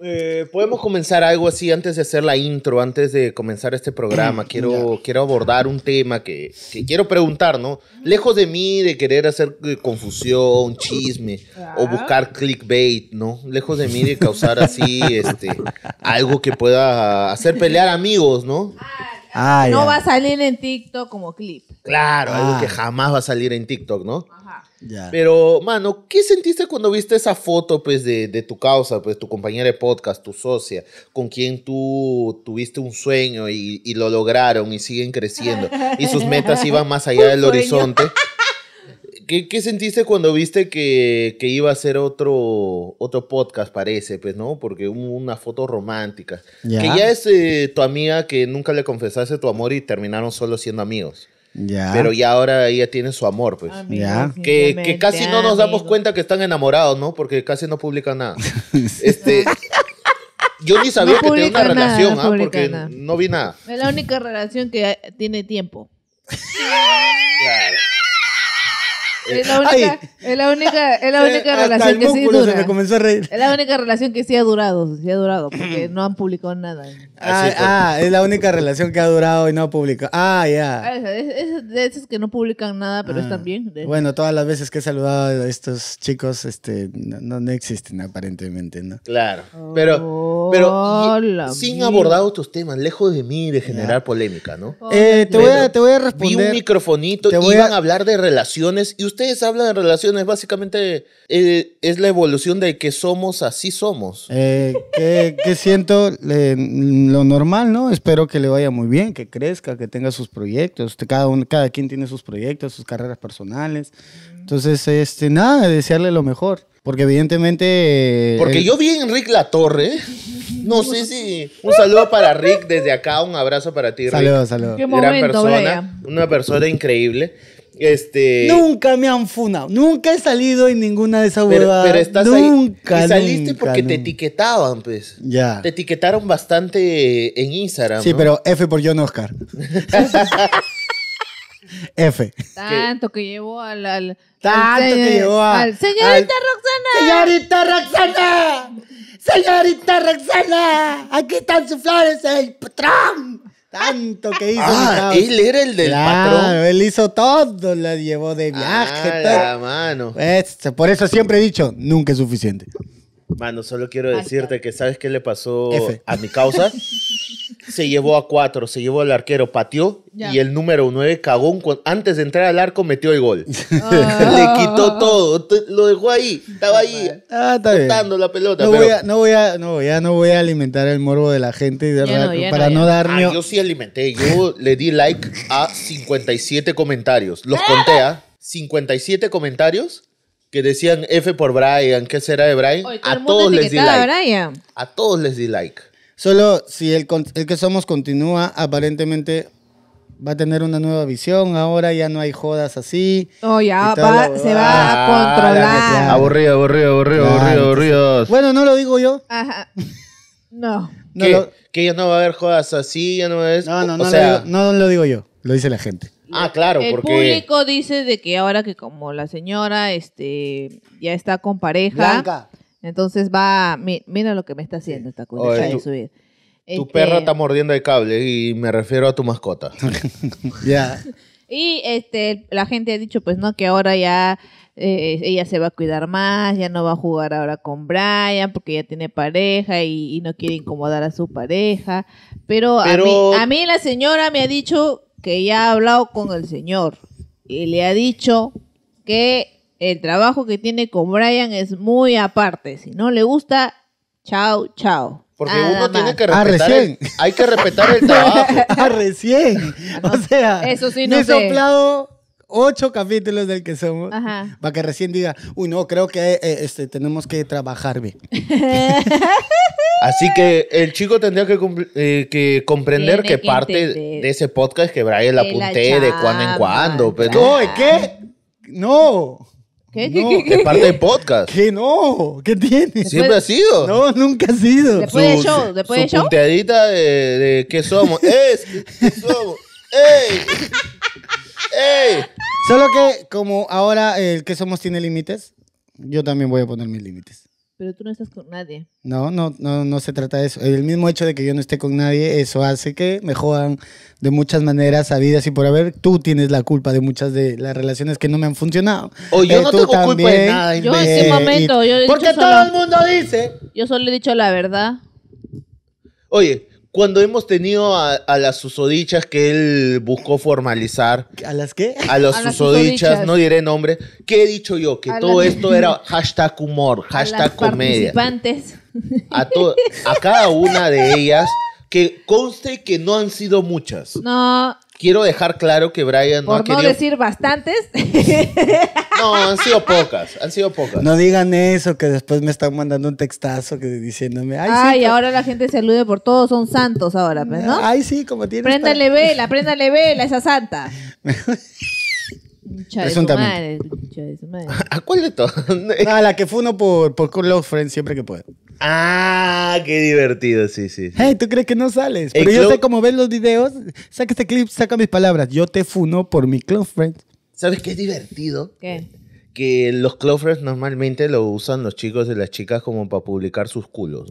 Eh, podemos comenzar algo así antes de hacer la intro, antes de comenzar este programa. Quiero, quiero abordar un tema que, quiero preguntar, ¿no? Lejos de mí de querer hacer eh, confusión, chisme o buscar clickbait, ¿no? Lejos de mí de causar así este, algo que pueda hacer pelear amigos, ¿no? Ah, no va a salir en TikTok como clip. Claro, algo que ah. jamás va a salir en TikTok, ¿no? Pero, mano, ¿qué sentiste cuando viste esa foto, pues, de, tu causa, pues, tu compañera de podcast, tu socia, con quien tú tuviste un sueño y, lo lograron y siguen creciendo y sus metas iban más allá del horizonte? ¿Qué, sentiste cuando viste que, iba a ser otro, otro podcast, parece, pues, ¿no? Porque una foto romántica. Que ya es eh, tu amiga que nunca le confesaste tu amor y terminaron solo siendo amigos. Pero ya ahora ella tiene su amor, pues. Ah, que, casi no nos damos cuenta que están enamorados, ¿no? Porque casi no publican nada. este, yo ni sabía que tenía una relación, ¿ah? porque no vi nada. Es la única relación que tiene tiempo. claro. Es la única, la eh, única, la única relación que sí dura. Se me comenzó a reír. Es la única relación que sí ha durado, sí ha durado, porque no han publicado nada. Ah, ah, es la única relación que ha durado y no ha publicado. Ah, ya. Ah, es, de esas que no publican nada, pero están ah, bien. Bueno, todas las veces que he saludado a estos chicos, este, no, existen aparentemente, ¿no? Claro. Pero, pero sin abordar otros temas, lejos de mí de generar polémica, ¿no? Eh, eh, te, voy a, te voy a responder. Vi un microfonito, te voy a... iban a hablar de relaciones y usted ustedes hablan de relaciones, básicamente eh, es la evolución de que somos así somos. Eh, que, siento lo normal, ¿no? Espero que le vaya muy bien, que crezca, que tenga sus proyectos. Cada, cada quien tiene sus proyectos, sus carreras personales. Entonces, este, nada, desearle lo mejor. Porque evidentemente... Eh, Porque yo vi a Enrique La Torre. No sé si. Un saludo para Rick desde acá, un abrazo para ti, Rick. Saludos, saludos. Gran persona, una persona increíble. Este, nunca me han funado. Nunca he salido en ninguna de esas huevadas. Pero, pero estás nunca, ahí. Y saliste porque te etiquetaban, pues. Ya. Te etiquetaron bastante en Instagram. Sí, pero F por John Oscar. F. Tanto que llevó al. al Tanto que llevó al, ¡Señorita Roxana! ¡Señorita Roxana! ¡Señorita Roxana! ¡Aquí están sus flores, el patrón! Tanto que hizo. Ah, él era el del patrón. Él hizo todo, la llevó de ah, viaje. La mano. Este, por eso siempre he dicho, nunca es suficiente. Mano, solo quiero decirte que ¿sabes qué le pasó a mi causa? se llevó a cuatro, se llevó al arquero, pateó y el número nueve cagó antes de entrar al arco metió el gol. Le quitó todo, lo dejó ahí, estaba ahí, cortando ah, la pelota. No, voy a, voy a alimentar el morbo de la gente verdad, para no, darme... Ah, yo sí alimenté, yo le di like a 57 comentarios, los conté, ¿ah? 57 comentarios que decían F por Brian, ¿qué será de Brian? a todos les di like. A, todos les di like. Solo si el, el, que somos continúa, aparentemente va a tener una nueva visión. Ahora ya no hay jodas así. Oh, ya va, se va a ah, controlar. Aburrido, aburrido, aburrido, aburrido, aburrido. Bueno, no lo digo yo. Ajá. No. que, ya no va a haber jodas así, ya no es. No, no, no, lo no lo digo yo. Lo dice la gente. Ah, claro, el público dice de que ahora que como la señora este, ya está con pareja, entonces va, mira lo que me está haciendo esta cosa de su Tu este perra está mordiendo el cable y me refiero a tu mascota. Ya. Y este, la gente ha dicho, pues no, que ahora ya eh, ella se va a cuidar más, ya no va a jugar ahora con Brian porque ya tiene pareja y, no quiere incomodar a su pareja. Pero, a mí la señora me ha dicho que ya ha hablado con el señor y le ha dicho que el trabajo que tiene con Brian es muy aparte. Si no le gusta, chao, chao. Porque uno tiene que respetar. Ah, hay que respetar el trabajo. Ah, recién. o sea, eso sí no soplado ocho capítulos del que somos Ajá. para que recién diga, uy, no, creo que eh, este, tenemos que trabajar bien. Así que el chico tendría que, eh, que comprender que, parte de ese podcast que Brian la apunté de cuando en cuando. Pero... No, ¿qué? No. ¿Qué, qué, qué, parte del podcast. Que no, ¿qué tiene? Siempre ha sido. No, nunca ha sido. Después del show, después del show. Punteadita de, de qué somos. es, ¿qué somos? ¡Ey! ¡Ey! Solo que como ahora el que somos tiene límites, yo también voy a poner mis límites. Pero tú no estás con nadie. No, no, no, no se trata de eso. El mismo hecho de que yo no esté con nadie, eso hace que me jodan de muchas maneras, habidas y por haber. Tú tienes la culpa de muchas de las relaciones que no me han funcionado. O yo eh, no tengo también, culpa de nada. Yo en ese eh, momento, Porque todo el mundo dice. Yo solo he dicho la verdad. Oye, cuando hemos tenido a, las susodichas que él buscó formalizar. ¿A las qué? A, las susodichas, no diré nombre. ¿Qué he dicho yo? Que todo esto era hashtag humor, hashtag a comedia. Participantes. A, a cada una de ellas, que conste que no han sido muchas. No, quiero dejar claro que Brian no ha querido... no decir bastantes. No, han sido pocas, han sido pocas. No digan eso, que después me están mandando un textazo que, diciéndome... Ay, ahora la gente se alude por todos, son santos ahora, pues, ¿no? Ay, sí, como tiene... Préndale vela, préndale vela, esa santa. Es madre, ¿A cuál de todos? a la que fue por, por Cool Friends siempre que pueda. Ah, qué divertido, sí, sí. Hey, ¿tú crees que no sales? Pero yo sé cómo ves los videos. Saca este clip, saca mis palabras. Yo te funo por mi close friend. ¿Sabes qué divertido? que los clofres normalmente lo usan los chicos y las chicas como para publicar sus culos.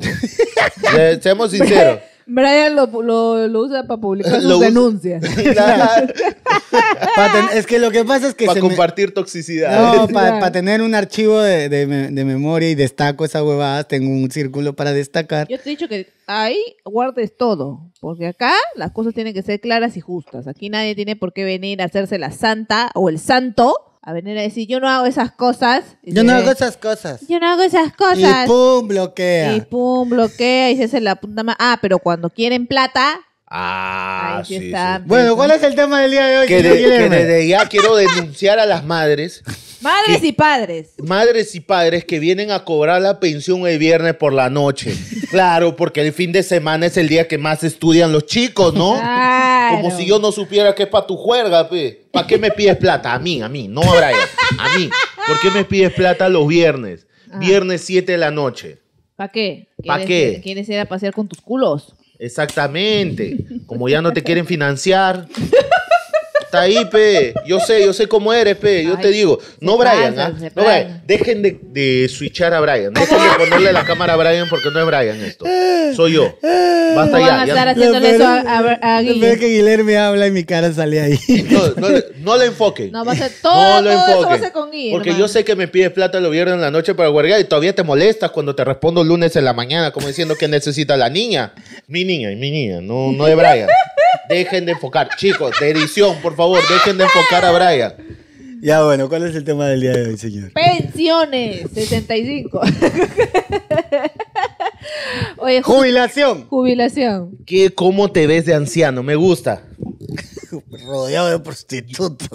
seamos sinceros. Brian lo, lo, usa para publicar sus denuncias. es que lo que pasa es que... Para compartir toxicidad. No, para tener un archivo de, de, de, memoria y destaco esas huevadas, tengo un círculo para destacar. Yo te he dicho que ahí guardes todo, porque acá las cosas tienen que ser claras y justas. Aquí nadie tiene por qué venir a hacerse la santa o el santo a venir a decir, yo no hago esas cosas. Yo no hago esas cosas. Yo no hago esas cosas. Y pum, bloquea. Y pum, bloquea y se hace la punta más. Ah, pero cuando quieren plata, Ah, sí Bueno, ¿cuál es el tema del día de hoy? Que, de- ya quiero denunciar a las madres, Madres y padres. madres y padres que vienen a cobrar la pensión el viernes por la noche. Claro, porque el fin de semana es el día que más estudian los chicos, ¿no? Como si yo no supiera que es para tu juerga, pe. ¿Para qué me pides plata? A mí, a mí, no a a mí. ¿Por qué me pides plata los viernes? Viernes 7 de la noche. ¿Para qué? ¿Para qué? ¿Quieres ir a pasear con tus culos? Exactamente. Como ya no te quieren financiar, Está ahí, pe. Yo sé, yo sé cómo eres, pe. Yo te digo. No, Brian, ¿ah? No, Dejen de, switchar a Brian. Dejen de ponerle la cámara a Brian porque no es Brian esto. Soy yo. Basta ya. Van a estar eso a, que Guillermo me habla y mi cara sale ahí. No, no, le, enfoque. No, va a ser todo, no lo eso Porque yo sé que me pides plata los viernes en la noche para guardar y todavía te molestas cuando te respondo lunes en la mañana como diciendo que necesita la niña. Mi niña, y mi niña, no, no es Brian. Dejen de enfocar. Chicos, de edición, por favor, dejen de enfocar a Brian. Ya, bueno, ¿cuál es el tema del día de hoy, señor? Pensiones, 65. jubilación. Jubilación. ¿Qué, ¿Cómo te ves de anciano? Me gusta. Rodeado de prostitutos.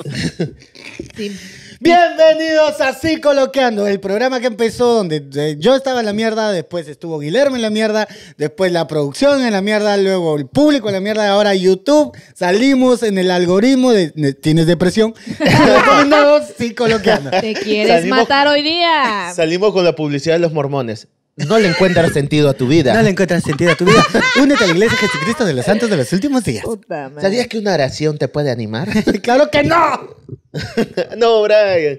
Sí. Bienvenidos a Sí Coloqueando, el programa que empezó donde eh, yo estaba en la mierda, después estuvo Guillermo en la mierda, después la producción en la mierda, luego el público en la mierda, ahora YouTube. Salimos en el algoritmo de tienes depresión. Recomendados Sí Coloqueando. Te quieres matar hoy día. Salimos con la publicidad de los mormones. No le encuentras sentido a tu vida. No le encuentras sentido a tu vida. Únete a la iglesia Jesucristo de los Santos de los últimos días. ¿Sabías que una oración te puede animar? ¡Claro que no! no, Brian.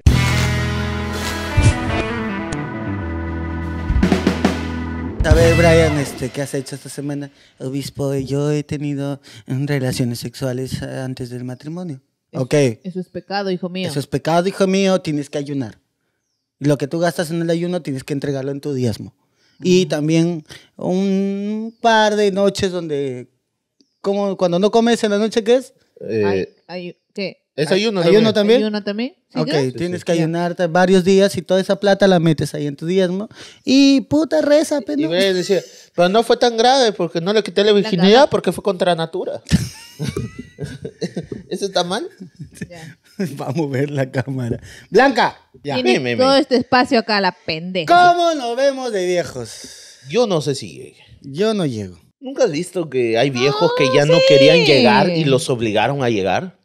A ver, Brian, este, ¿qué has hecho esta semana? Obispo, yo he tenido relaciones sexuales eh, antes del matrimonio. Eso, Eso es pecado, hijo mío. Eso es pecado, hijo mío, tienes que ayunar. Lo que tú gastas en el ayuno tienes que entregarlo en tu diezmo. Y también un par de noches donde, ¿Cómo? cuando no comes en la noche, ¿qué es? Eh, ¿Es ayuno, también? también? también? Ok, tienes que ayunarte varios días y toda esa plata la metes ahí en tu diezmo. Y puta reza, pero. pero no fue tan grave porque no le quité la virginidad porque fue contra natura. ¿Eso está mal? Vamos a ver la cámara. Blanca, ya. me, todo este espacio acá, la pendeja. ¿Cómo nos vemos de viejos? Yo no sé si Yo no llego. ¿Nunca has visto que hay viejos que ya no querían llegar y los obligaron a llegar?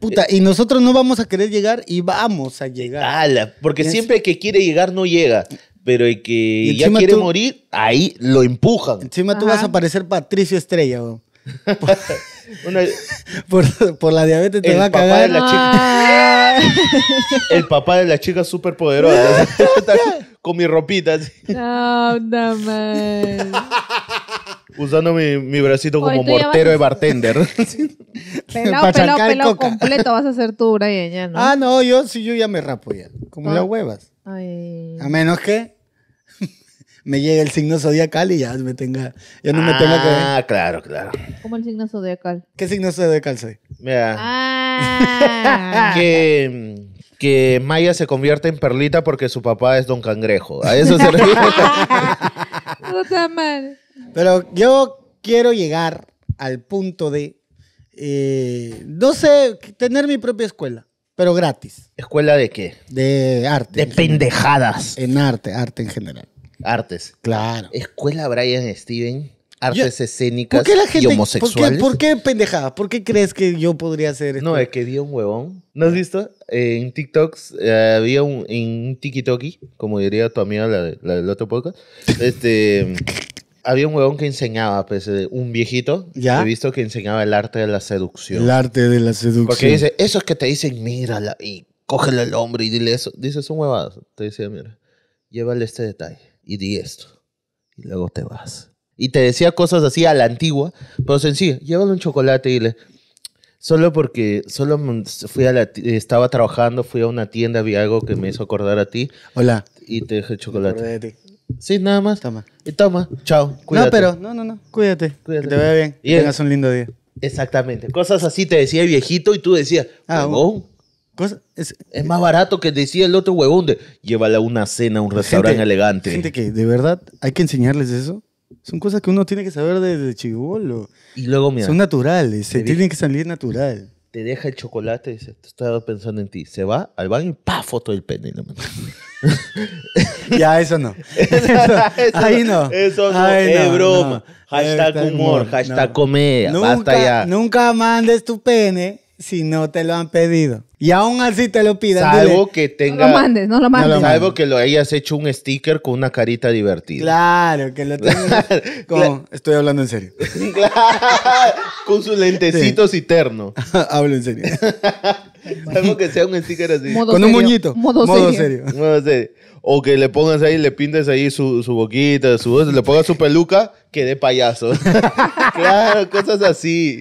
Puta, y nosotros no vamos a querer llegar y vamos a llegar. Ala, porque siempre que quiere llegar no llega. Pero el que ya quiere morir, ahí lo empujan. Encima tú vas a parecer Patricio Estrella, Por, la diabetes te va a cagar. De la chica, ah. el papá de la chica súper poderosa. con mi ropita. No, no, usando mi, mi bracito como mortero de bartender. Pelado, pelado, pelado completo vas a ser tú, Brian, ya, ¿no? Ah, no, yo sí, yo ya me rapo ya, como ah. las huevas. Ay. A menos que me llegue el signo zodiacal y ya me tenga, ya no me tenga que Ah, claro, claro. ¿Cómo el signo zodiacal? ¿Qué signo zodiacal soy? Mira. Ah. que que Maya se convierte en Perlita porque su papá es Don Cangrejo. A eso se refiere. no está mal. Pero yo quiero llegar al punto de, eh, no sé, tener mi propia escuela, pero gratis. ¿Escuela de qué? De arte. De pendejadas. En arte, arte en general. Artes. Claro. Escuela Brian Steven, artes escénicas ¿por qué la y homosexuales. ¿por qué, pendejadas? ¿Por qué crees que yo podría hacer esto? No, este? es que di un huevón. ¿No has visto? en TikToks eh, había un, en toki como diría tu amiga la del otro podcast. Este... Había un huevón que enseñaba, pues, eh, un viejito. Ya. He visto que enseñaba el arte de la seducción. El arte de la seducción. Porque dice, eso es que te dicen, mírala y cógele el hombre y dile eso. Dice, son huevadas. Te decía, mira, llévale este detalle y di esto. Y luego te vas. Y te decía cosas así a la antigua, pero sencilla. Llévale un chocolate y dile, solo porque solo fui a la estaba trabajando, fui a una tienda, vi algo que me hizo acordar a ti. Hola. Y te dejé el chocolate. Sí, nada más. Toma. Y toma. Chao. Cuídate. No, pero, no, no, no. Cuídate. Cuídate. Que te vea bien. Y tengas un lindo día. Exactamente. Cosas así te decía el viejito y tú decías, ah, es, más barato que decía el otro huevón de llévala a una cena a un restaurante elegante. Gente que de verdad hay que enseñarles eso. Son cosas que uno tiene que saber desde chivolo. Y luego, mira. Son naturales, se tienen que salir natural. Te deja el chocolate y dice, estoy pensando en ti. Se va al baño y pa, foto del pene. ya, eso no. ahí no. Eso no, es broma. Hashtag humor, hashtag comedia. Nunca, Nunca mandes tu pene si no te lo han pedido. Y aún así te lo pidan. Salvo que tenga. No lo mandes, no lo mandes. algo salvo que lo hayas hecho un sticker con una carita divertida. Claro, que lo tengas. Como, estoy hablando en serio. con sus lentecitos y terno. Hablo en serio. salvo que sea un sticker así. con un moñito. Modo, modo serio. Modo serio o que le pongas ahí, le pintes ahí su, boquita, su, le pongas su peluca, que de payaso. claro, cosas así.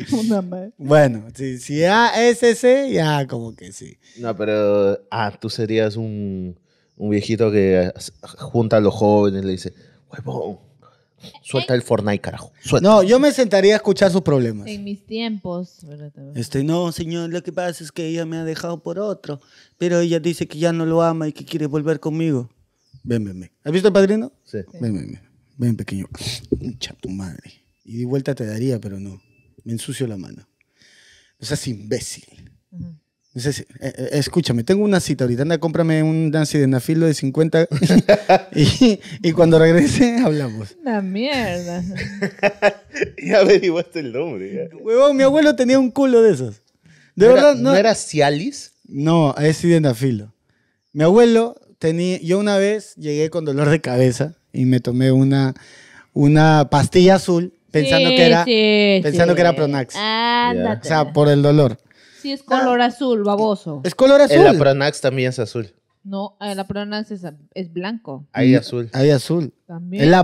Bueno, si, si es ese, ya como que sí. No, pero ah, tú serías un, un viejito que junta a los jóvenes y le dice, huevón Suelta el Fortnite, carajo. No, yo me sentaría a escuchar sus problemas. En mis tiempos. Este, no, señor, lo que pasa es que ella me ha dejado por otro. Pero ella dice que ya no lo ama y que quiere volver conmigo. Ven, ven, ven. ¿Has visto el padrino? Sí. Ven, ven, ven. Ven, pequeño. Mucha tu madre. Y de vuelta te daría, pero no. Me ensucio la mano. No seas imbécil. Eh, eh, escúchame, tengo una cita ahorita, anda, cómprame un dancy de de 50 y, cuando regrese hablamos. La mierda. ya averiguaste el nombre. mi abuelo tenía un culo de esos. De ¿No verdad, era, no. era Cialis? No, es de Mi abuelo tenía, yo una vez llegué con dolor de cabeza y me tomé una, una pastilla azul pensando que era pensando que era Pronax. O sea, por el dolor. Sí, es ah. color azul, baboso. Es color azul. El Pronax también es azul. No, el Pronax es, blanco. Hay azul. Hay azul. También. El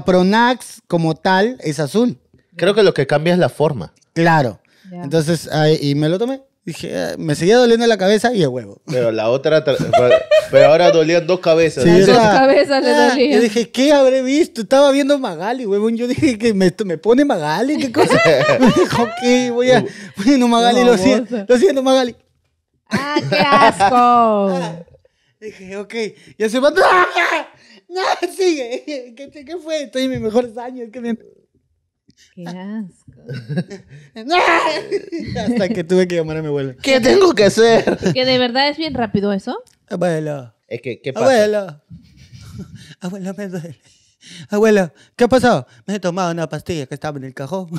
como tal es azul. Creo que lo que cambia es la forma. Claro. Entonces, y me lo tomé. Dije, ah, me seguía doliendo la cabeza y el huevo. Pero la otra, pero ahora dolían dos cabezas. dos cabezas le ah, dolían. Yo dije, ¿qué habré visto? Estaba viendo Magali, huevón. Yo dije que me, me pone Magali, qué cosa. me dijo, ok, Voy a, bueno, Magali, lo siento, lo siento, Magali. ¡Ah, qué asco! Ah, dije, ok, ya se va. ¡No, sigue! ¿Qué, fue? Estoy en mis mejores años. qué bien. Qué asco. Hasta que tuve que llamar a mi abuela. ¿Qué tengo que hacer? Que de verdad es bien rápido eso. Abuelo. Es que, ¿qué pasa? Abuelo. Abuelo, me duele. Abuelo, ¿qué ha pasado? Me he tomado una pastilla que estaba en el cajón.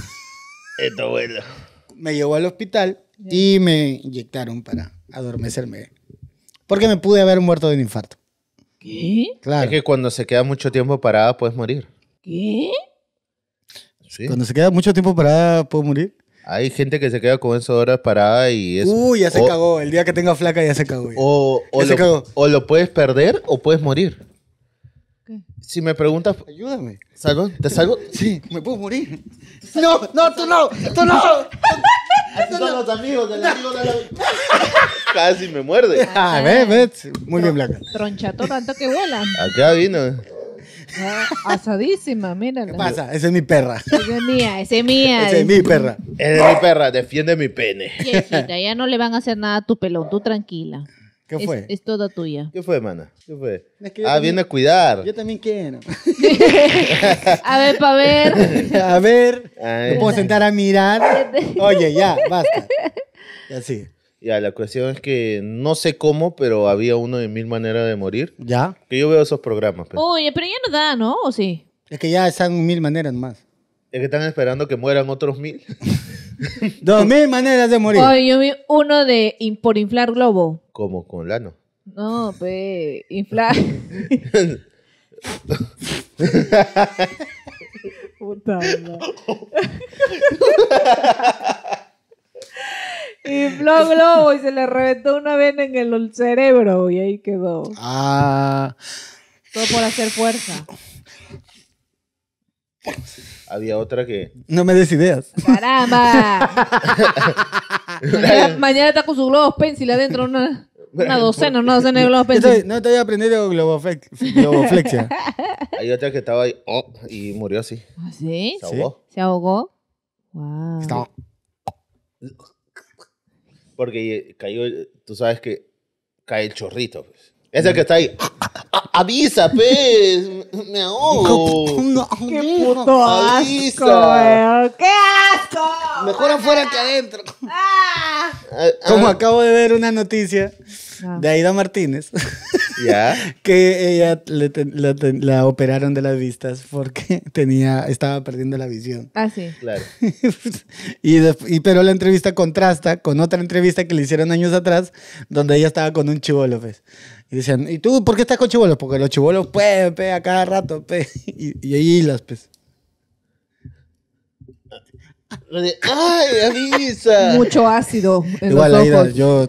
Esto, abuelo. Me llevó al hospital y me inyectaron para adormecerme. Porque me pude haber muerto de un infarto. ¿Qué? Claro. Es que cuando se queda mucho tiempo parada puedes morir. ¿Qué? Cuando se queda mucho tiempo parada, ¿puedo morir? Hay gente que se queda con esas horas parada y es... Uy, ya se cagó. El día que tenga flaca ya se cagó. O, o, lo, o lo puedes perder o puedes morir. Si me preguntas... Ayúdame. ¿Salgo? ¿Te salgo? Sí, me puedo morir. No, no, tú no, tú no. Así los amigos, de Casi me muerde. A ah, ah. ver, Muy bien, Blanca. Tronchato tanto que vuela. Acá vino asadísima, mira. ¿Qué pasa? Esa es mi perra. Esa es mía, esa es mía. Esa es mi perra. Esa es mi perra, defiende mi pene. ya no le van a hacer nada a tu pelón, tú tranquila. ¿Qué fue? Es, toda tuya. ¿Qué fue, mana? ¿Qué fue? ah, viene a cuidar. Yo también quiero. a ver, pa' ver. A ver. Te puedo sentar a mirar. Oye, ya, basta. Ya sí. Ya, la cuestión es que no sé cómo, pero había uno de mil maneras de morir. Ya. Que yo veo esos programas. Pues. Oye, pero ya no da, ¿no? ¿O sí? Es que ya están mil maneras más. Es que están esperando que mueran otros mil. Dos mil maneras de morir. Oye, yo vi uno de por inflar globo. ¿Cómo? con lano. No, pues, inflar. Puta madre. Infló globo y se le reventó una vena en el cerebro y ahí quedó. Ah. Todo por hacer fuerza. Había otra que. No me des ideas. ¡Caramba! mañana, está con su globo pencil adentro, una, una docena, una docena de globos pencil. no te voy a aprender globoflexia. Hay otra que estaba ahí oh, y murió así. ¿Ah, sí? Se ahogó. Se ahogó. Wow. Porque cayó, tú sabes que cae el chorrito. Pues. Es el que está ahí. Avisa, pues, Me ahogo. Qué puto asco. ¡Qué asco! Mejor afuera que adentro. Ah. Como acabo de ver una noticia ah. de Aida Martínez. ¿Ya? que ella le la, operaron de las vistas porque tenía, estaba perdiendo la visión. Ah, sí. Claro. y, pero la entrevista contrasta con otra entrevista que le hicieron años atrás donde ella estaba con un Chivo pues. Y decían, ¿y tú por qué estás con chivolos? Porque los chivolos pues pe, a cada rato, pe. Y, ahí las, pues. ¡Ay, avisa! Mucho ácido en Igual, los ojos. yo,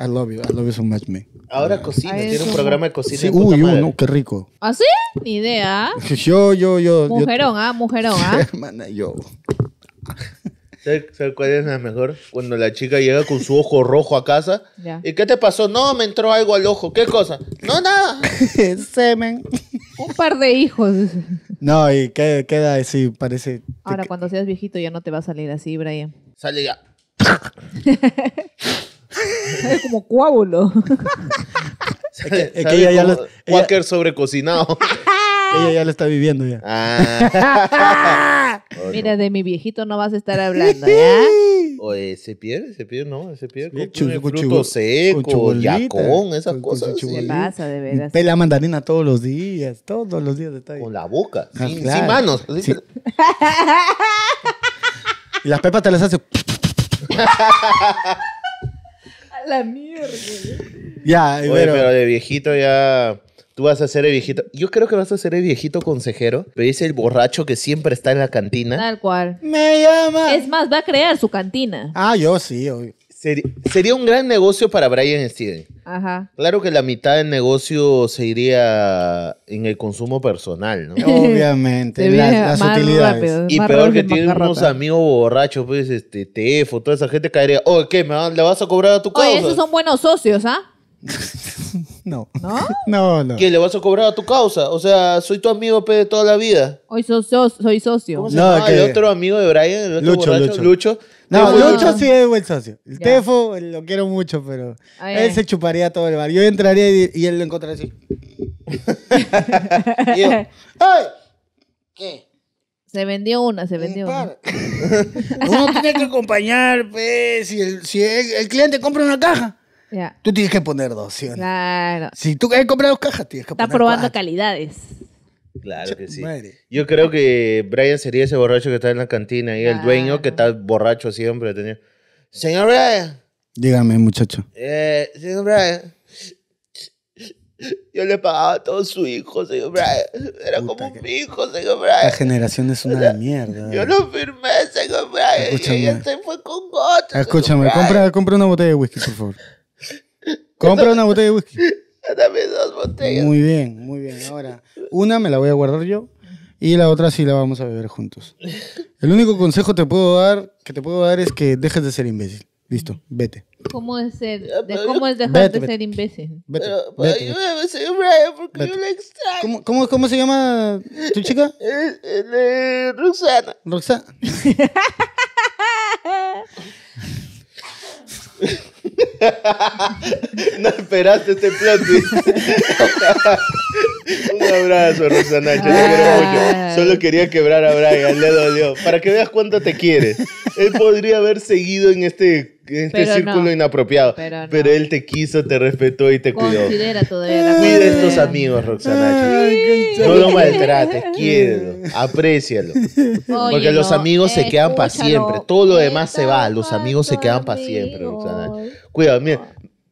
I love you, I love you so much, me Ahora cocina, tiene un programa de cocina. uy, uy, no, qué rico. ¿Ah, sí? Ni idea. Yo, yo, yo. Mujerón, ah, mujerón, ah. Hermana, yo. ¿Sabes cuál es la mejor? Cuando la chica llega con su ojo rojo a casa. ¿Y qué te pasó? No, me entró algo al ojo. ¿Qué cosa? No, nada. Semen. Un par de hijos. No, y queda, queda así, parece. Ahora, cuando seas viejito ya no te va a salir así, Brian. Sale ya. Sale como coágulo. es que, ya como sobrecocinado. Ella ya la está viviendo ya. Ah. Mira, de mi viejito no vas a estar hablando, ¿ya? o ese pierde, ese pierde, no, ese pierde con, fruto seco, yacón, esas cosas. Con se pasa, de veras. Pela mandarina todos los días, todos los días está ahí. Con la boca, ah, sin, manos. y las pepas te las hace... A la mierda. Ya, Oye, pero de viejito ya Tú vas a ser el viejito. Yo creo que vas a ser el viejito consejero, pero dice el borracho que siempre está en la cantina. Tal cual. Me llama. Es más, va a crear su cantina. Ah, yo sí, Sería, un gran negocio para Brian Steven. Ajá. Claro que la mitad del negocio se iría en el consumo personal, ¿no? Obviamente, las, utilidades. y peor que tiene unos amigos borrachos, pues, este, Tefo, toda esa gente caería, oh, ¿qué? ¿Le vas a cobrar a tu casa? Oye, esos son buenos socios, ¿ah? No. ¿No? No, no. ¿Qué le vas a cobrar a tu causa? O sea, soy tu amigo pe, de toda la vida. Hoy soy socio. No, El otro amigo de Brian, el otro Lucho, Lucho. Lucho. No, Lucho sí es buen socio. El Tefo lo quiero mucho, pero él se chuparía todo el bar. Yo entraría y, él lo encontraría así. ¡Ay! ¿Qué? Se vendió una, se mm, vendió una. Uno tiene que acompañar, pues. Si el cliente compra una caja, Tú tienes que poner dos, ¿sí? Claro. Si tú comprar dos cajas, tienes que Está poner Está probando calidades. Claro que sí. Yo creo que Brian sería ese borracho que está en la cantina y el dueño que está borracho siempre. Señor Brian. Dígame, muchacho. Eh, señor Brian. Yo le pagaba a todo su hijo, señor Brian. Era como un hijo, señor Brian. La generación es una de mierda. Yo eh. lo firmé, señor Brian. Y ella se fue con gotas Escúchame, compra, compra una botella de whisky, por favor. Compra una botella de whisky. Dame dos botellas. Muy bien, muy bien. Ahora, una me la voy a guardar yo y la otra sí la vamos a beber juntos. El único consejo te puedo dar, que te puedo dar es que dejes de ser imbécil. Listo, vete. ¿Cómo es, ser, ¿cómo es dejar de ser imbécil? Vete, voy Brian, porque yo la extraño. ¿Cómo, ¿Cómo, se llama tu chica? Roxana. Roxana. no esperaste este plot Un abrazo, Rosana. Nacho te quiero ah. mucho. Solo quería quebrar a Brian, le dolió. Para que veas cuánto te quiere. Él podría haber seguido en este este círculo inapropiado. Pero, él te quiso, te respetó y te cuidó. Considera Cuida a estos amigos, Roxana. no lo maltrates, quiero aprécialo. Porque los amigos se quedan para siempre. Todo lo demás se va, los amigos se quedan para siempre, Roxana. Cuidado,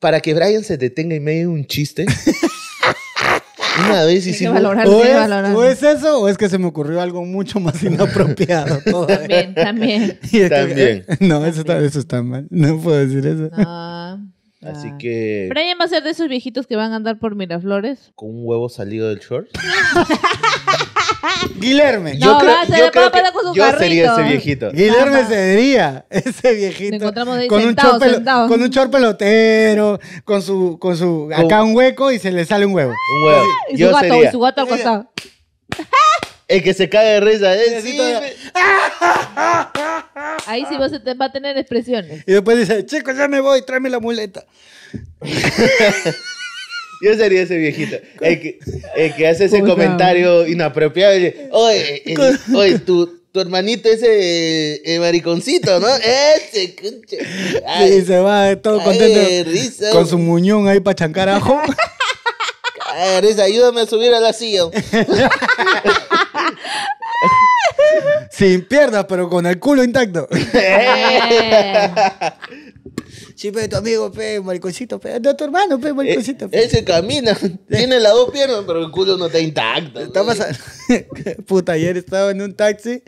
para que Brian se detenga y me dé un chiste. Una vez o, es, eso, o es que se me ocurrió algo mucho más inapropiado. también, también. también. Eh, no, eso está, eso está mal. No puedo decir eso. Así que. Brian va a ser de esos viejitos que van a andar por Miraflores. Con un huevo salido del short. Guilherme. yo creo, que con su yo sería ese viejito. Guilherme sería ese viejito. con, un chor con pelotero, con su, con su, acá un hueco y se le sale un huevo. Un huevo. Y su gato, Y su gato al costado. El que se cae de risa. ¿eh? Ahí sí va a tener expresiones. Y después dice, chicos, ya me voy, tráeme la muleta. Yo sería ese viejito. El que, hace ese comentario inapropiado. Oye, oye tu, hermanito ese el mariconcito, ¿no? Ese, conche. Y sí, se va eh, todo contento. Con su muñón ahí para chancar ajo. Ay, ayúdame a subir a la silla. Sin piernas, pero con el culo intacto. Eh. Sí, tu amigo, pe, mariconcito, pe. No, tu hermano, pe, mariconcito. Ese eh, camina, tiene las dos piernas, pero el culo no está intacto. Puta, ayer estaba en un taxi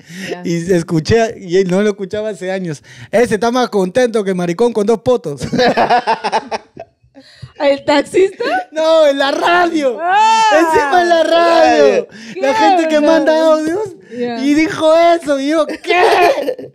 y escuché, y él no lo escuchaba hace años. Ese está más contento que maricón con dos potos. ¿El taxista? No, en la radio. Ah. Encima en la radio. La gente que manda audios y dijo eso. Y yo, ¿qué?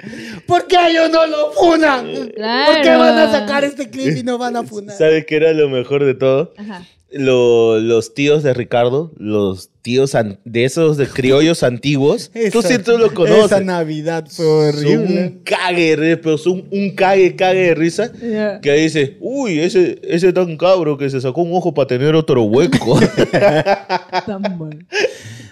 ¿Por qué ellos no lo funan? ¿Por qué van a sacar este clip y no van a funar? ¿Sabes qué era lo mejor de todo? Ajá los tíos de Ricardo, los tíos de esos de criollos antiguos, tú sí tú lo conoces. Esa Navidad fue un cague, pero son un cague, cague de risa que dice, uy, ese, ese tan cabro que se sacó un ojo para tener otro hueco.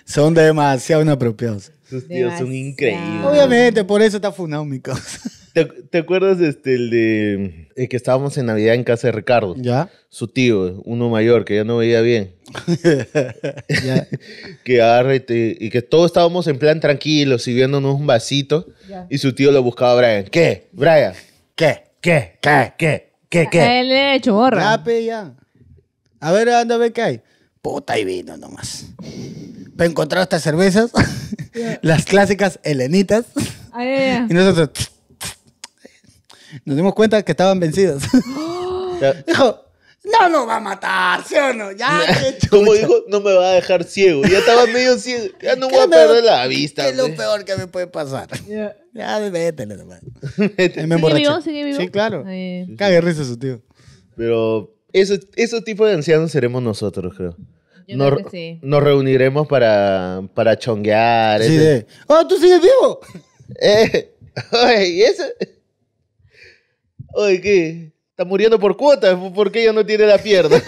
Son demasiado inapropiados. Sus tíos son increíbles. Obviamente, por eso está funado mi casa. ¿Te, acuerdas este, el de el que estábamos en Navidad en casa de Ricardo? ¿Ya? Su tío, uno mayor, que ya no veía bien. que agarra y, que todos estábamos en plan tranquilos y viéndonos un vasito. Y su tío lo buscaba a Brian. ¿Qué? Brian. ¿Qué? ¿Qué? ¿Qué? ¿Qué? ¿Qué? ¿Qué? ¿Qué? le he hecho borra. Ya, A ver, anda a ver qué hay. Puta, y vino nomás para estas cervezas, las clásicas helenitas. Ah, y nosotros nos dimos cuenta que estaban vencidos Dijo, no nos va a matar, ¿sí o no? Ya, Como dijo, no me va a dejar ciego. Ya estaba medio ciego. Ya no voy a perder la vista. es lo peor que me puede pasar? Ya, vétele nomás. ¿Sigue vivo? Sí, claro. Ah, Cague risa su tío. Pero eso, esos tipos de ancianos seremos nosotros, creo nos, reuniremos para, para chonguear. Sí, ¡Oh, tú sigues vivo! Eh, oye, ¿y eso? ¿qué? Está muriendo por cuotas, ¿por qué ella no tiene la pierna?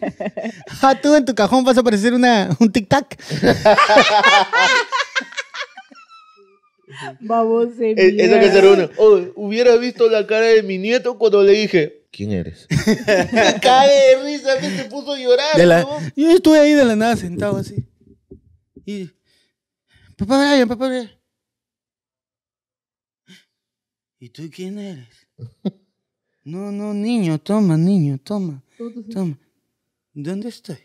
ah, tú en tu cajón vas a aparecer una, un tic-tac. Vamos, e-, Eso que se reúne. Oh, hubiera visto la cara de mi nieto cuando le dije, ¿quién eres? Me cae de risa que se puso a llorar. Yo estuve ahí de la nada sentado así. Y, papá Brian, papá Brian. ¿Y tú quién eres? No, no, niño, toma, niño, toma. Toma. ¿Dónde estoy?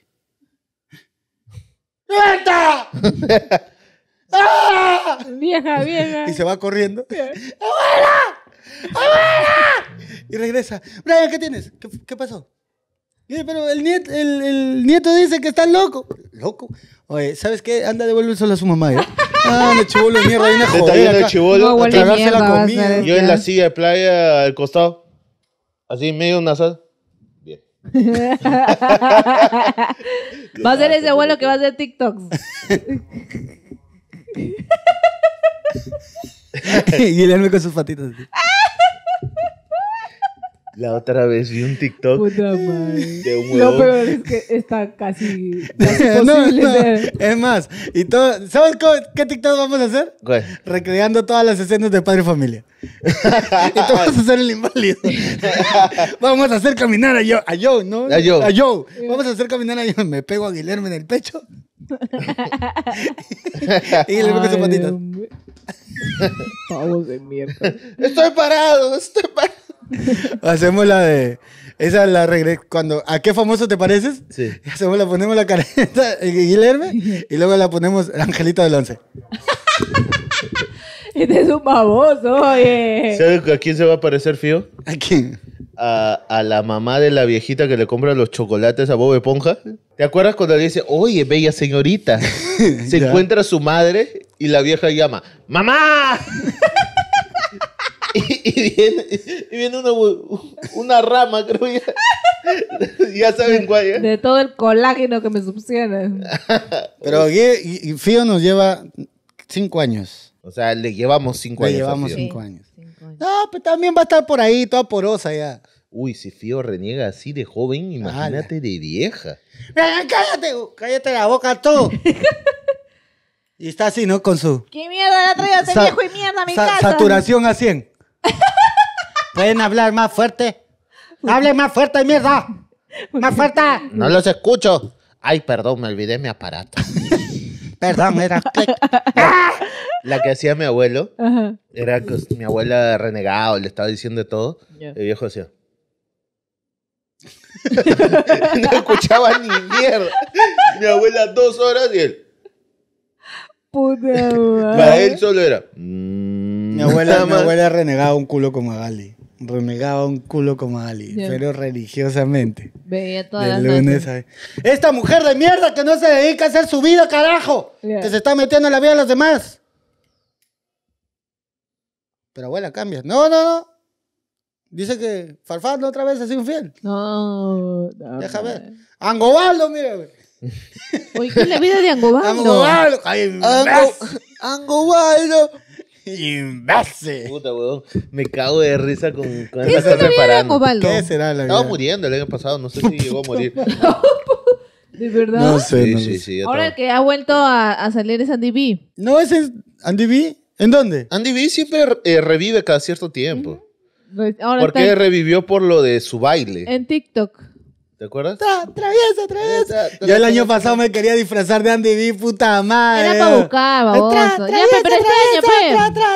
¡Liberta! ¡Ah! Vieja, vieja. Y se va corriendo. ¡Abuela! Y regresa. Brian, ¿qué tienes? ¿Qué, pasó? pero el nieto, el, nieto, dice que está loco. ¿Loco? Oye, ¿sabes qué? Anda, devuelve solo a su mamá. ¿eh? Ah, no, chivolo mierda, a tragarse la comida. Yo en la silla de playa, al costado, así medio nasal. Bien. va a ser ese abuelo que va a hacer TikToks. y él con sus patitas. La otra vez vi un TikTok Puta madre. de un Lo peor es que está casi, casi no, Es más, y todo, ¿sabes qué TikTok vamos a hacer? Recreando todas las escenas de Padre y Familia. y tú vas a hacer el inválido. vamos a hacer caminar a Joe, a ¿no? A Joe. A Joe. Vamos a hacer caminar a Joe. Me pego a Guillermo en el pecho. y le pego su patita. Vamos de mierda. Estoy parado, estoy parado. Hacemos la de. Esa la regre, cuando ¿A qué famoso te pareces? Sí. Hacemos la ponemos la careta de eh, Guillermo y luego la ponemos Angelita del Once. este es un baboso, oye. ¿Sabes a quién se va a parecer, Fío? ¿A quién? A, la mamá de la viejita que le compra los chocolates a Bob Esponja. ¿Te acuerdas cuando le dice, oye, bella señorita? se encuentra su madre y la vieja llama, ¡Mamá! Y, viene, una, una rama, creo ya. ya saben cuál ¿eh? De todo el colágeno que me succiona. Pero Fío nos lleva cinco años. O sea, le llevamos cinco años. Le llevamos cinco años. No, pero pues también va a estar por ahí, toda porosa ya. Uy, si Fío reniega así de joven, imagínate de vieja. cállate, cállate la boca todo! y está así, ¿no? Con su... ¿Qué mierda la traído ese viejo y mierda mi casa? Saturación a 100. ¿Pueden hablar más fuerte? ¡Hablen más fuerte, mierda! ¡Más fuerte! No los escucho. Ay, perdón, me olvidé mi aparato. perdón, era... La que hacía mi abuelo era mi abuela renegado, le estaba diciendo todo. El viejo hacía... no escuchaba ni mierda. Mi abuela dos horas y él... Puta madre. Para él solo era abuela, mi abuela renegaba un culo como Agali, Renegaba un culo como Agali, pero religiosamente. Veía toda de lunes Esta mujer de mierda que no se dedica a hacer su vida, carajo. Que se está metiendo en la vida de los demás. Pero abuela, cambia. No, no, no. Dice que Farfán otra vez ha sido fiel No, no Deja ver. Angobaldo, mire, güey. Oye, ¿qué la vida de Angobaldo? Angobaldo. Ay, Angobaldo ¡Imbécil! Puta, weón. Me cago de risa con con ¿Qué se preparando. ¿Qué será la vida? Estaba muriendo el año pasado, no sé si llegó a morir. ¿De verdad? No sé. Ahora el que ha vuelto a, salir es Andy B. No, ese es Andy B. ¿En dónde? Andy B siempre eh, revive cada cierto tiempo. Ahora ¿Por qué revivió por lo de su baile? En TikTok. ¿Te acuerdas? traviesa, traviesa. Yo el año pasado me quería disfrazar de Andy B, puta madre. Era para buscar, baboso. Tra, traviesa,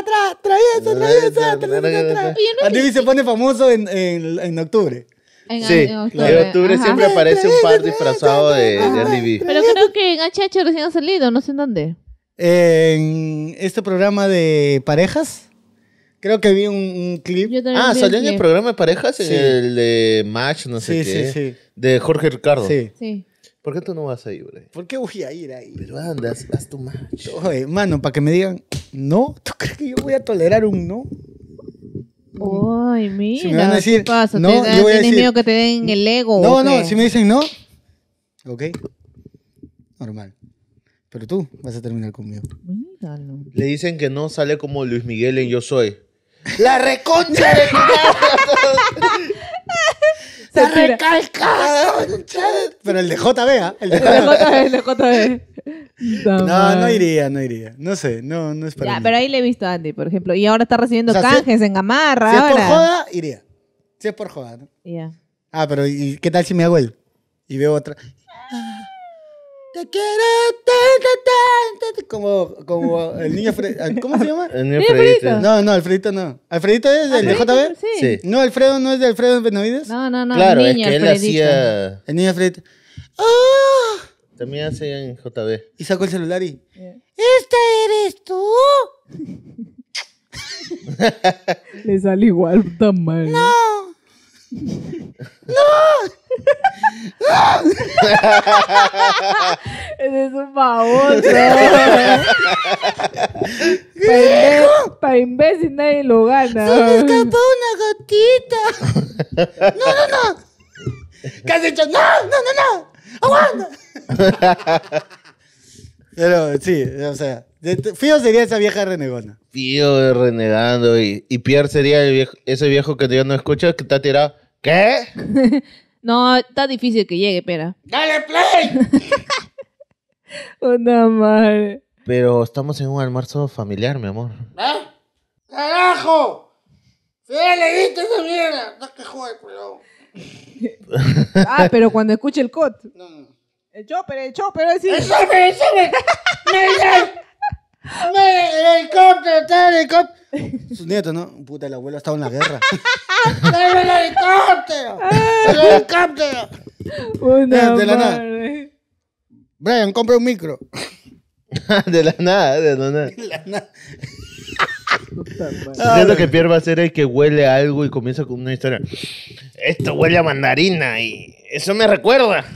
traviesa, traviesa, traviesa, Andy B se pone famoso en, octubre. En, sí, en octubre, siempre aparece un par disfrazado de, de Andy B. Pero creo que en HH recién ha salido, no sé en dónde. En este programa de parejas. Creo que vi un, clip. Ah, salió en el programa de parejas, el de Match, no sé qué. Sí, sí. De Jorge Ricardo. Sí. sí. ¿Por qué tú no vas ahí, güey? ¿Por qué voy a ir ahí? Pero andas, haz tu match. Oye, mano, para que me digan, ¿no? ¿Tú crees que yo voy a tolerar un no? Ay, mira. Si van a decir, pasa? no, yo voy a decir, miedo que te den el ego. No, no, si me dicen no, ok, normal. Pero tú vas a terminar conmigo. Míralo. Le dicen que no sale como Luis Miguel en Yo Soy. La reconcha de La recalca. Pero el de JB, ¿ah? El de JB, el de JB. No, no iría, no iría. No sé, no, no es para ya, Pero ahí le he visto a Andy, por ejemplo. Y ahora está recibiendo canjes en Gamarra. Si ahora. es por joda, iría. Si es por joda, Ya. Ah, pero ¿y qué tal si me hago él? Y veo otra. Te quiero Como, como el niño ah, ¿Cómo se llama? El niño Alfredito. No, no, Alfredito no. ¿Alfredito es del de JB? Sí. No, Alfredo no es de Alfredo Benavides. No, no, no. Claro, es que él hacía. El niño Alfredito. ¡Ah! También hacía en JB. Y sacó el celular y. este ¿Esta eres tú? Le sale igual, tan mal. No. ¡No! Ese es un baboso. Para, imbécil nadie lo gana. Se me escapó una gotita. No, no, no. ¿Qué has dicho? No, no, no, no. Aguanta. Pero sí, o sea, Fío sería esa vieja renegona. Fío renegando. Y, y Pierre sería ese viejo que Dios no escuchas que está tirado. ¿Qué? no, está difícil que llegue, pera. ¡Dale play! Una madre. Pero estamos en un almuerzo familiar, mi amor. ¿Eh? ¡Carajo! ¿Qué le diste esa mierda! No que jode, pero. ah, pero cuando escuche el cot. No, no. El chopper, el chopper, así. ¡El chopper, el chopper! ¡Me helicóptero, está el helicóptero. Sus nietos, ¿no? Puta, el abuelo ha estado en la guerra. ¡Dame el helicóptero! ¡El helicóptero! Eh, de la nada. Brian, compra un micro. de la nada, de la nada. De la nada. Siento que Pierre va a ser el que huele algo y comienza con una historia. Esto huele a mandarina y eso me recuerda.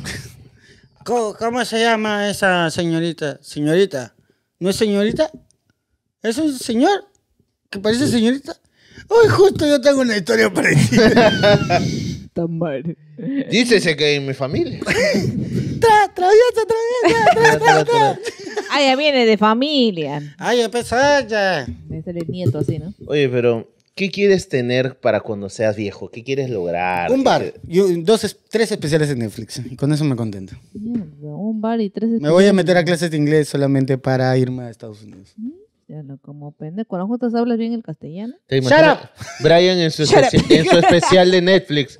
cómo se llama esa señorita? Señorita. ¿No es señorita? ¿Es un señor que parece señorita? Ay, justo yo tengo una historia parecida. Tan mal. Dícese que en mi familia. tra, traviesa, traviesa, tra, ah, ya viene de familia. Ay, ya pesada. Me el nieto así, ¿no? Oye, pero ¿Qué quieres tener para cuando seas viejo? ¿Qué quieres lograr? Un bar. dos, tres especiales en Netflix. Y con eso me contento. un bar y tres especiales. Me voy a meter a clases de inglés solamente para irme a Estados Unidos. Ya no, como pendejo. Cuando juntas hablas bien el castellano. ¿Te Shut Brian en su, especial de Netflix.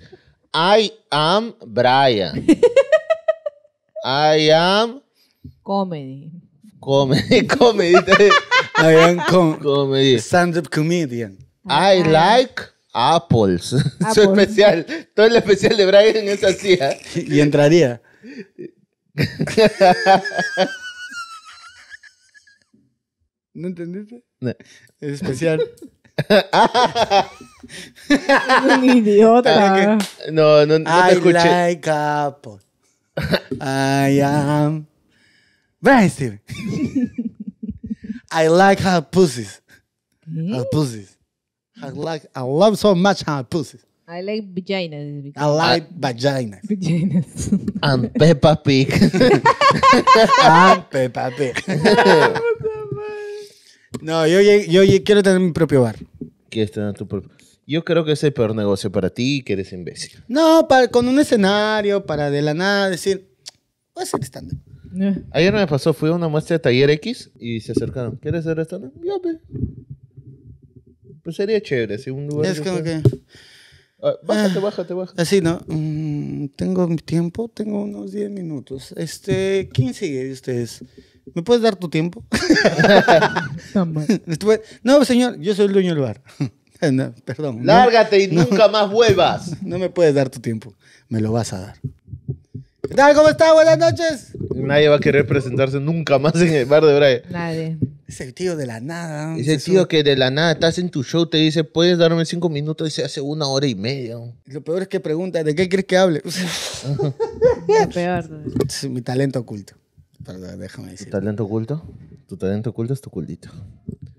I am Brian. I am... Comedy. Comedy. Comedy. I am comedy. Stand-up comedian. I like apples. Es especial. Todo el especial de Brian es así. silla. ¿ah? Y entraría. ¿No entendiste? Es especial. un idiota. Ah, no, no, no te I escuché. I like apples. I am. Brian Steven. I like her pussies. Her pussies. I like I love so much my pussies. I like vaginas. I like vaginas. Vaginas. And Peppa Pig. and Peppa Pig. no, yo, yo, quiero tener mi propio bar. Quieres tener tu propio. Yo creo que ese es el peor negocio para ti que eres imbécil. No, con un escenario, para de la nada decir, voy a ser stand-up. Eh. Ayer me pasó, fui a una muestra de Taller X y se acercaron. ¿Quieres ser stand-up? Ya, ve. Pues sería chévere, si un lugar. Es como que. Ah, bájate, eh, bájate, bájate. Así, ¿no? Mm, tengo mi tiempo, tengo unos 10 minutos. Este, ¿quién sigue de ustedes? ¿Me puedes dar tu tiempo? no, señor, yo soy el dueño del bar. perdón. Lárgate y nunca más vuelvas. No me puedes dar tu tiempo. Me lo vas a dar. ¿Qué tal? ¿Cómo está? Buenas noches. Nadie va a querer presentarse nunca más en el bar de Braille. Nadie. Es tío de la nada. Es el tío que de la nada estás en tu show, te dice, puedes darme cinco minutos y se hace una hora y media. Lo peor es que pregunta, ¿de qué crees que hable? Lo peor. mi talento oculto. Perdón, déjame decir. ¿Tu talento oculto? Tu talento oculto es tu culito.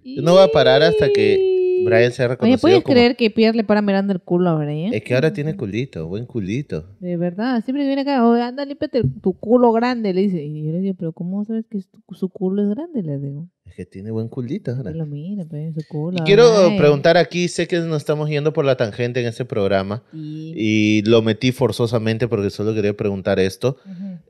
no va a parar hasta que Brian se ha ¿puedes creer que Pierre le para mirando el culo a Brian? Es que ahora tiene culito, buen culito. De verdad, siempre viene acá, anda, límpiate tu culo grande, le dice. Y yo le digo, pero ¿cómo sabes que su culo es grande? Le digo. Es que tiene buen culito, ¿verdad? Pues lo mira, pues, su culo. quiero preguntar aquí, sé que nos estamos yendo por la tangente en este programa y lo metí forzosamente porque solo quería preguntar esto.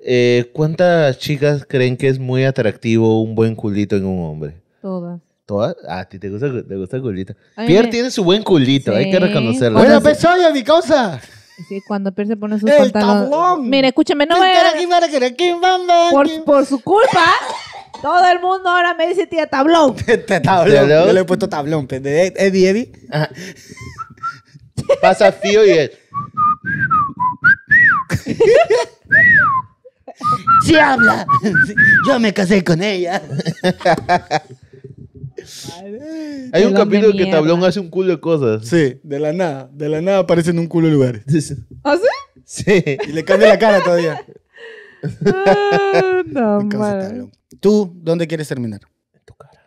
Eh, ¿Cuántas chicas creen que es muy atractivo un buen culito en un hombre? Todas. Toda, a ti te gusta, te gusta el culito. Pierre tiene su buen culito, hay que reconocerlo. Bueno, pues soy mi causa. Sí, cuando Pierre se pone sus ¡El Tablón. Mira, escúchame, no Por, por su culpa. Todo el mundo ahora me dice tía tablón. tablón. Yo le he puesto tablón, pendejo. Eddie, Eddie. Pasa fío y es Si habla! Yo me casé con ella. Hay un capítulo que Tablón hace un culo de cosas. Sí, de la nada. De la nada aparece en un culo de lugares. ¿Ah, sí? Sí. Y le cambia la cara todavía. Ah, no, ¿Tú dónde quieres terminar? En tu cara.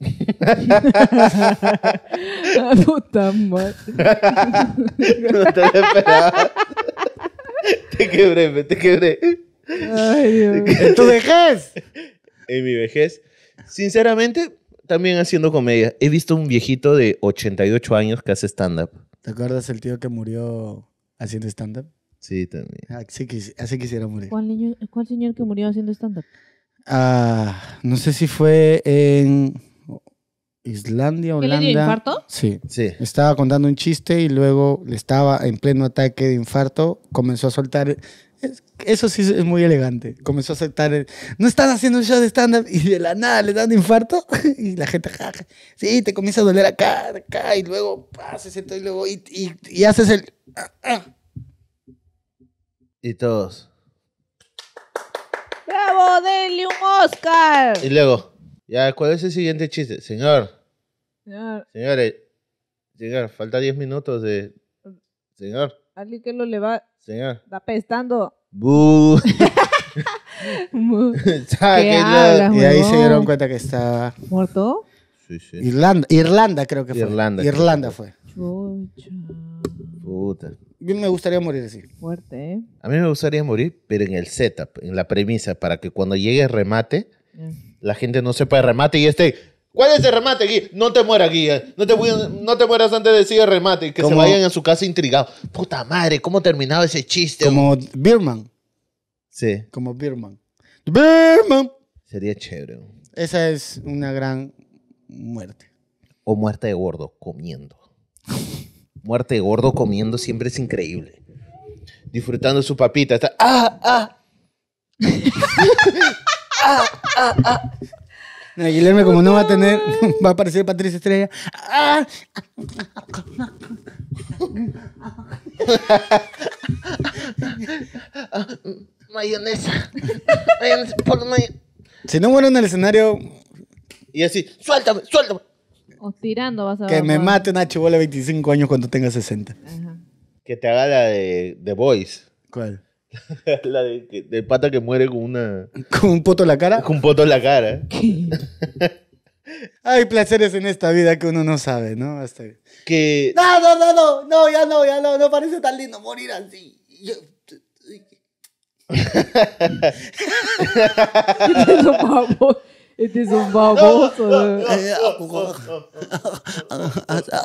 Puta madre. No te Te quebré, te quebré. Ay, Dios. ¡En tu vejez! En mi vejez, Sinceramente, también haciendo comedia. He visto un viejito de 88 años que hace stand-up. ¿Te acuerdas el tío que murió haciendo stand-up? Sí, también. Ah, así, quisiera morir. ¿Cuál, señor que murió haciendo stand-up? Ah, no sé si fue en Islandia, o Holanda. ¿Le dio infarto? Sí. sí. Estaba contando un chiste y luego estaba en pleno ataque de infarto. Comenzó a soltar eso sí es muy elegante. Comenzó a aceptar. no están haciendo un show de stand-up y de la nada le dan infarto y la gente jaja. Sí, te comienza a doler acá, acá y luego pases esto y luego y, haces el. Ah, ah". Y todos. ¡Bravo! ¡Denle un Oscar! Y luego, ya, ¿cuál es el siguiente chiste? Señor. Señor. Señores. Señor, falta 10 minutos de. Señor. Alguien que lo le va. Está pestando. ¡Bú! y ahí se dieron cuenta que estaba. ¿Muerto? Sí, sí. Irlanda, Irlanda creo que fue. Irlanda. Irlanda fue. Puta. Yo me gustaría morir así. Fuerte, ¿eh? A mí me gustaría morir, pero en el setup, en la premisa, para que cuando llegue el remate, la gente no sepa el remate y esté. ¿Cuál es el remate, Guía? No te mueras, Guía. Eh. No te, mueras antes de decir el remate que se vayan a su casa intrigados. Puta madre, ¿cómo terminaba ese chiste? Como Birman. Sí, Como Birman. Birman. sería chévere. Esa es una gran muerte. O muerte de gordo comiendo. muerte de gordo comiendo siempre es increíble. Disfrutando su papita. Ah, ah! ah, ah, ah. Aguilarme, como no va a tener, va a aparecer Patricia Estrella. ¡Ah! mayonesa. mayonesa por Si no muero en el escenario. Y así, suéltame, suéltame. O tirando vas a Que me mate una chivola de 25 años cuando tenga 60. Que te haga la de de Voice. ¿Cuál? la de, pata que muere con una. ¿Con un poto en la cara? con un poto en la cara. Hay placeres en esta vida que uno no sabe, ¿no? Hasta... Que. No, no, no, no, no, ya no, ya no, no parece tan lindo morir así. Este es un baboso. Este es un baboso.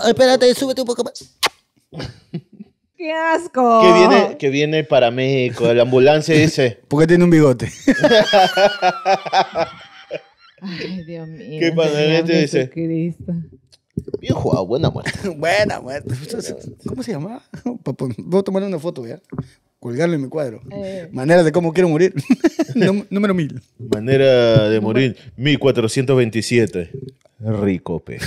espérate, súbete un poco más asco! Que viene, que viene para México, la ambulancia dice. Porque tiene un bigote? Ay, Dios mío. ¿Qué te este dice? Bien buena muerte. buena muerte. ¿Cómo se llama? Voy a tomar una foto, ¿ya? Colgarlo en mi cuadro. Eh. Manera de cómo quiero morir. Número mil. Manera de morir. 1427. Ricope.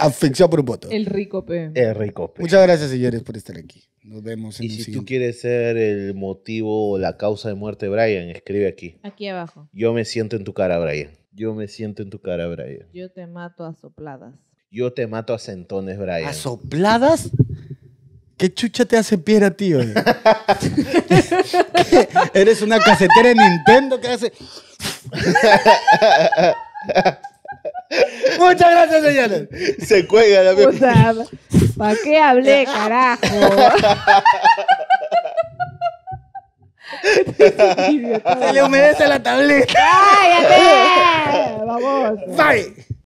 Afección por un voto. El rico El Ricope. Muchas gracias, señores, por estar aquí. Nos vemos en Y si tú quieres ser el motivo o la causa de muerte Brian, escribe aquí. Aquí abajo. Yo me siento en tu cara, Brian. Yo me siento en tu cara, Brian. Yo te mato a sopladas. Yo te mato a centones, Brian. ¿A sopladas? ¿Qué chucha te hace piedra, tío? ¿Eres una casetera de Nintendo que hace? Muchas gracias, señores. Se cuelga la sea, ¿Para qué hablé, carajo? Se le humedece la tableta. ¡Cállate! Vamos. Bye.